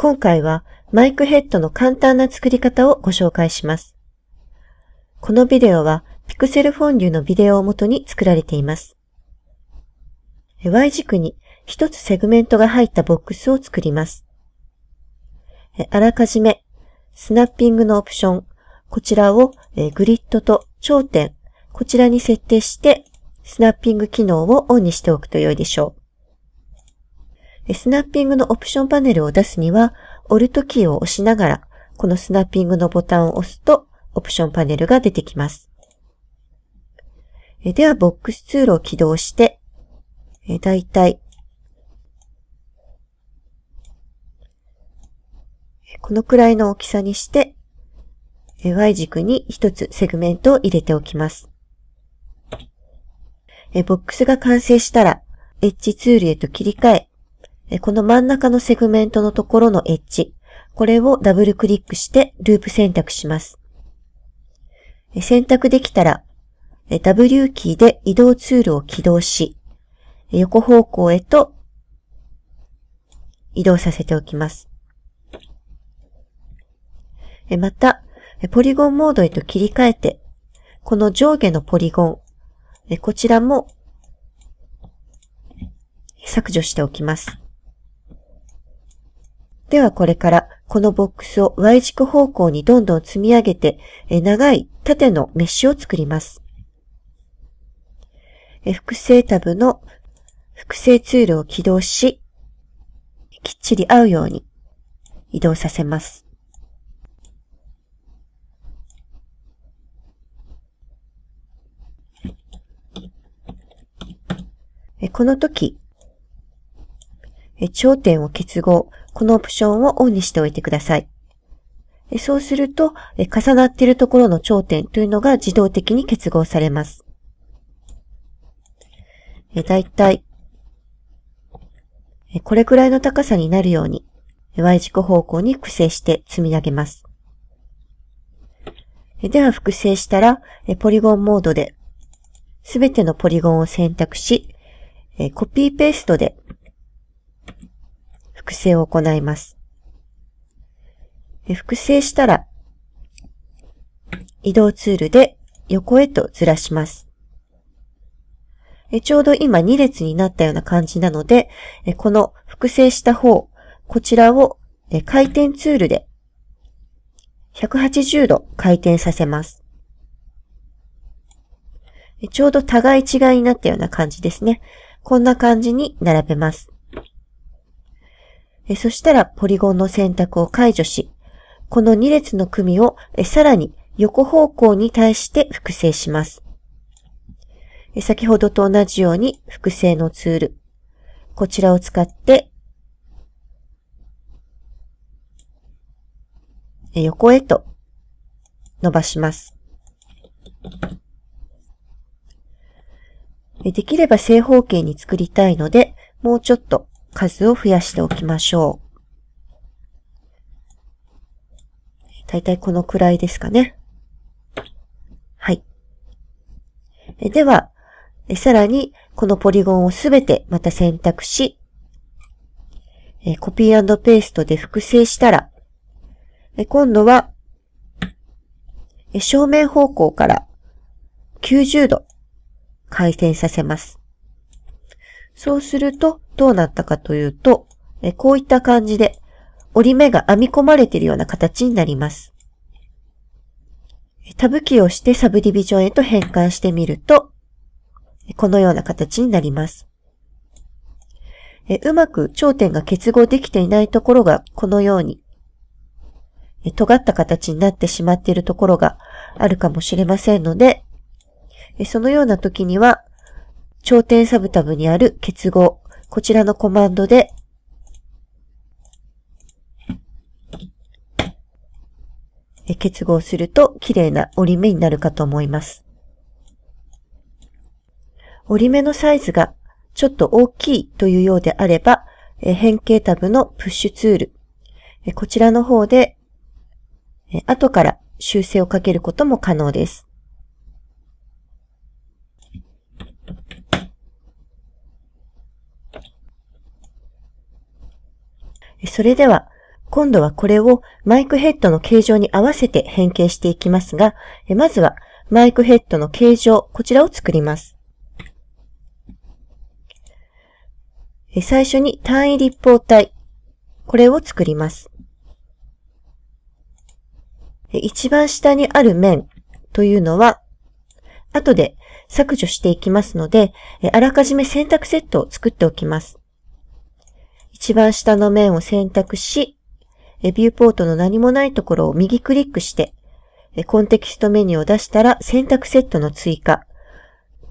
今回はマイクヘッドの簡単な作り方をご紹介します。このビデオはピクセルフォンデュのビデオを元に作られています。Y 軸に一つセグメントが入ったボックスを作ります。あらかじめスナッピングのオプション、こちらをグリッドと頂点、こちらに設定してスナッピング機能をオンにしておくと良いでしょう。スナッピングのオプションパネルを出すには、オルトキーを押しながら、このスナッピングのボタンを押すと、オプションパネルが出てきます。では、ボックスツールを起動して、だいたい、このくらいの大きさにして、Y 軸に一つセグメントを入れておきます。ボックスが完成したら、エッジツールへと切り替え、この真ん中のセグメントのところのエッジ、これをダブルクリックしてループ選択します。選択できたら、W キーで移動ツールを起動し、横方向へと移動させておきます。また、ポリゴンモードへと切り替えて、この上下のポリゴン、こちらも削除しておきます。ではこれからこのボックスを Y 軸方向にどんどん積み上げて、長い縦のメッシュを作ります。複製タブの複製ツールを起動し、きっちり合うように移動させます。この時、頂点を結合、このオプションをオンにしておいてください。そうすると、重なっているところの頂点というのが自動的に結合されます。だいたい、これくらいの高さになるように、Y 軸方向に複製して積み上げます。では複製したら、ポリゴンモードで、すべてのポリゴンを選択し、コピーペーストで複製を行います。複製したら、移動ツールで横へとずらします。ちょうど今2列になったような感じなので、この複製した方、こちらを回転ツールで180度回転させます。ちょうど互い違いになったような感じですね。こんな感じに並べます。そしたらポリゴンの選択を解除し、この2列の組をさらに横方向に対して複製します。先ほどと同じように複製のツール、こちらを使って、横へと伸ばします。できれば正方形に作りたいので、もうちょっと数を増やしておきましょう。大体このくらいですかね。はい。では、さらに、このポリゴンをすべてまた選択し、コピーペーストで複製したら、今度は、正面方向から90度回転させます。そうすると、どうなったかというと、えこういった感じで、折り目が編み込まれているような形になります。タブキーをしてサブディビジョンへと変換してみると、このような形になります。えうまく頂点が結合できていないところがこのようにえ尖った形になってしまっているところがあるかもしれませんので、えそのような時には頂点サブタブにある結合、こちらのコマンドで、結合すると綺麗な折り目になるかと思います。折り目のサイズがちょっと大きいというようであれば、変形タブのプッシュツール、こちらの方で後から修正をかけることも可能です。それでは、今度はこれをマイクヘッドの形状に合わせて変形していきますが、まずはマイクヘッドの形状、こちらを作ります。最初に単位立方体、これを作ります。一番下にある面というのは、後で削除していきますので、あらかじめ選択セットを作っておきます。一番下の面を選択し、ビューポートの何もないところを右クリックして、コンテキストメニューを出したら選択セットの追加。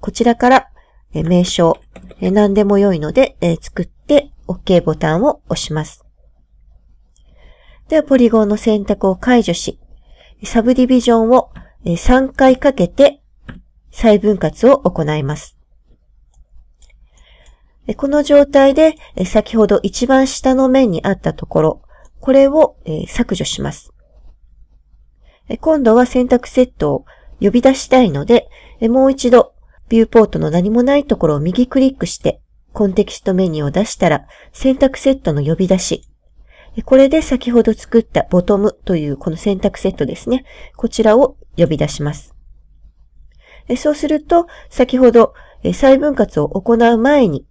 こちらから名称、何でも良いので作って OK ボタンを押します。では、ポリゴンの選択を解除し、サブディビジョンを3回かけて再分割を行います。この状態で、先ほど一番下の面にあったところ、これを削除します。今度は選択セットを呼び出したいので、もう一度、ビューポートの何もないところを右クリックして、コンテキストメニューを出したら、選択セットの呼び出し。これで先ほど作ったボトムというこの選択セットですね。こちらを呼び出します。そうすると、先ほど細分割を行う前に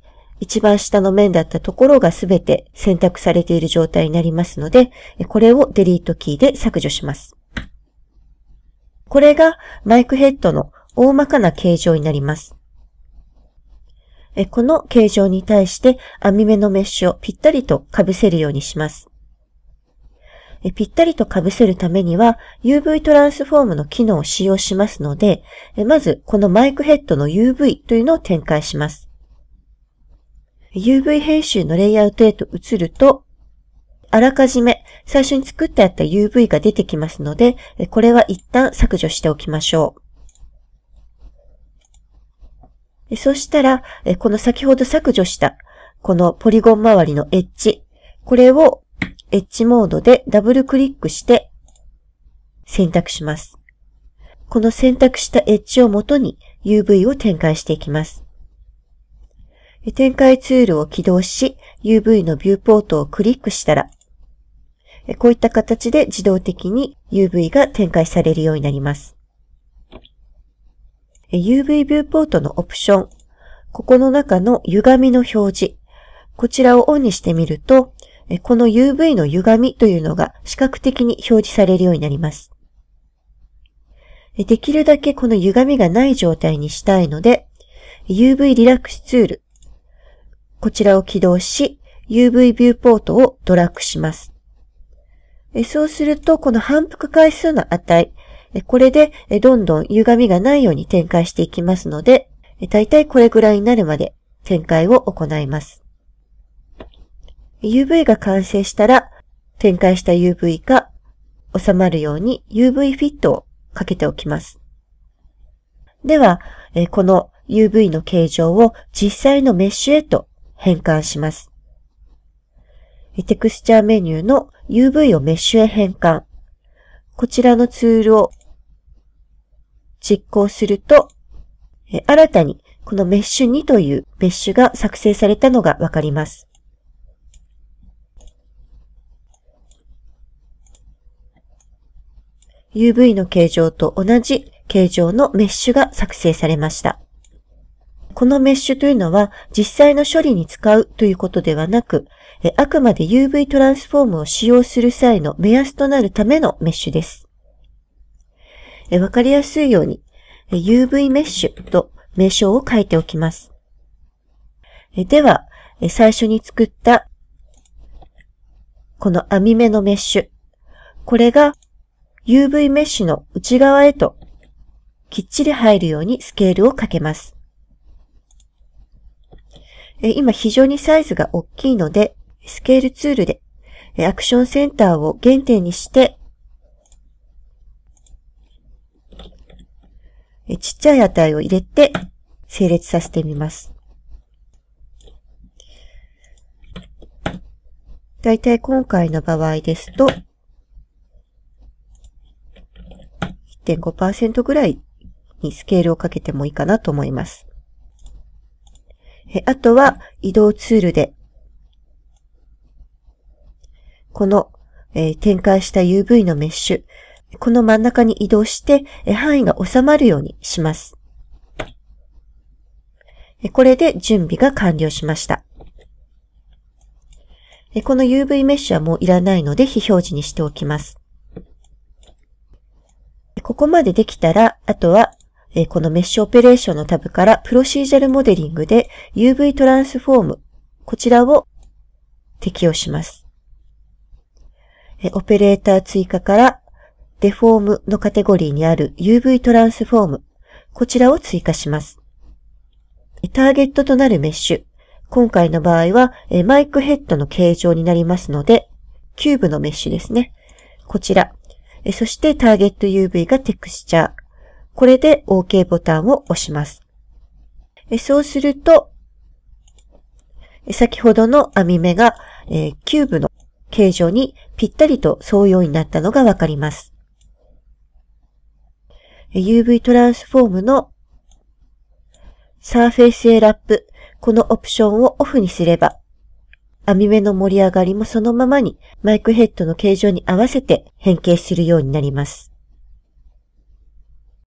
一番下の面だったところがすべて選択されている状態になりますので、これをデリートキーで削除します。これがマイクヘッドの大まかな形状になります。この形状に対して網目のメッシュをぴったりと被せるようにします。ぴったりと被せるためには UV トランスフォームの機能を使用しますので、まずこのマイクヘッドの UV というのを展開します。UV 編集のレイアウトへと移ると、あらかじめ最初に作ってあった UV が出てきますので、これは一旦削除しておきましょう。そしたら、この先ほど削除した、このポリゴン周りのエッジ、これをエッジモードでダブルクリックして選択します。この選択したエッジをもとに UV を展開していきます。展開ツールを起動し、UV のビューポートをクリックしたら、こういった形で自動的に UV が展開されるようになります。UV ビューポートのオプション、ここの中の歪みの表示、こちらをオンにしてみると、この UV の歪みというのが視覚的に表示されるようになります。できるだけこの歪みがない状態にしたいので、UV リラックスツールこちらを起動し、UV ビューポートをドラッグします。そうすると、この反復回数の値、これでどんどん歪みがないように展開していきますので、だいたいこれぐらいになるまで展開を行います。UV が完成したら、展開した UV が収まるように UV フィットをかけておきます。では、この UV の形状を実際のメッシュへと変換します。テクスチャーメニューの UV をメッシュへ変換。こちらのツールを実行すると、新たにこのメッシュ2というメッシュが作成されたのがわかります。UV の形状と同じ形状のメッシュが作成されました。このメッシュというのは実際の処理に使うということではなく、あくまで UV トランスフォームを使用する際の目安となるためのメッシュです。わかりやすいように UV メッシュと名称を書いておきます。では、最初に作ったこの編み目のメッシュ。これが UV メッシュの内側へときっちり入るようにスケールをかけます。今非常にサイズが大きいので、スケールツールで、アクションセンターを原点にして、ちっちゃい値を入れて、整列させてみます。だいたい今回の場合ですと、1.5%ぐらいにスケールをかけてもいいかなと思います。あとは移動ツールで、この、え展開した UV のメッシュ、この真ん中に移動して、え範囲が収まるようにします。これで準備が完了しました。この UV メッシュはもういらないので非表示にしておきます。ここまでできたら、あとはえこのメッシュオペレーションのタブからプロシージャルモデリングで UV トランスフォーム、こちらを適用します。えオペレーター追加からデフォームのカテゴリーにある UV トランスフォーム、こちらを追加します。ターゲットとなるメッシュ、今回の場合はマイクヘッドの形状になりますので、キューブのメッシュですね。こちら。そしてターゲット UV がテクスチャー。これで OK ボタンを押します。そうすると、先ほどの編み目が、えー、キューブの形状にぴったりと沿うようになったのがわかります。UV トランスフォームのサーフェイスエラップ、このオプションをオフにすれば、編み目の盛り上がりもそのままにマイクヘッドの形状に合わせて変形するようになります。